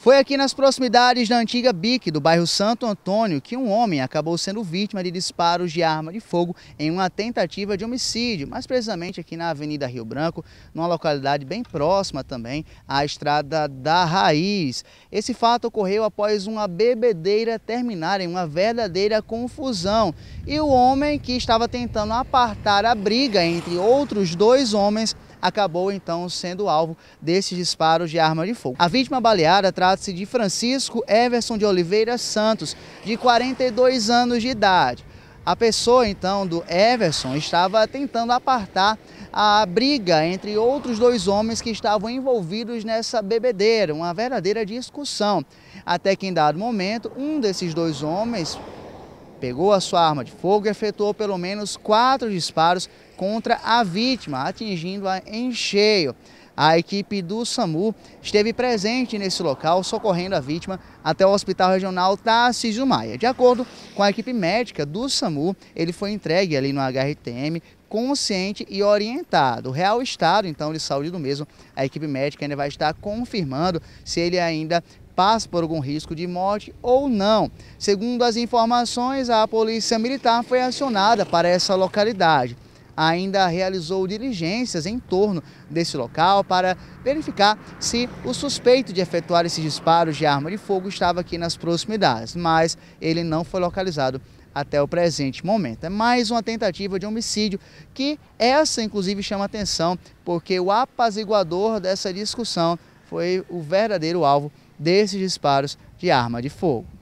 Foi aqui nas proximidades da antiga BIC do bairro Santo Antônio que um homem acabou sendo vítima de disparos de arma de fogo em uma tentativa de homicídio, mais precisamente aqui na Avenida Rio Branco, numa localidade bem próxima também à Estrada da Raiz. Esse fato ocorreu após uma bebedeira terminar em uma verdadeira confusão e o homem que estava tentando apartar a briga entre outros dois homens acabou então sendo alvo desses disparos de arma de fogo. A vítima baleada trata-se de Francisco Everson de Oliveira Santos, de 42 anos de idade. A pessoa então do Everson estava tentando apartar a briga entre outros dois homens que estavam envolvidos nessa bebedeira, uma verdadeira discussão. Até que em dado momento, um desses dois homens pegou a sua arma de fogo e efetuou pelo menos quatro disparos contra a vítima, atingindo-a em cheio. A equipe do SAMU esteve presente nesse local, socorrendo a vítima até o Hospital Regional Tarcísio Maia. De acordo com a equipe médica do SAMU, ele foi entregue ali no HRTM consciente e orientado. O real estado, então, de saúde do mesmo, a equipe médica ainda vai estar confirmando se ele ainda passa por algum risco de morte ou não. Segundo as informações, a polícia militar foi acionada para essa localidade. Ainda realizou diligências em torno desse local para verificar se o suspeito de efetuar esses disparos de arma de fogo estava aqui nas proximidades, mas ele não foi localizado até o presente momento. É mais uma tentativa de homicídio que essa inclusive chama atenção, porque o apaziguador dessa discussão foi o verdadeiro alvo desses disparos de arma de fogo.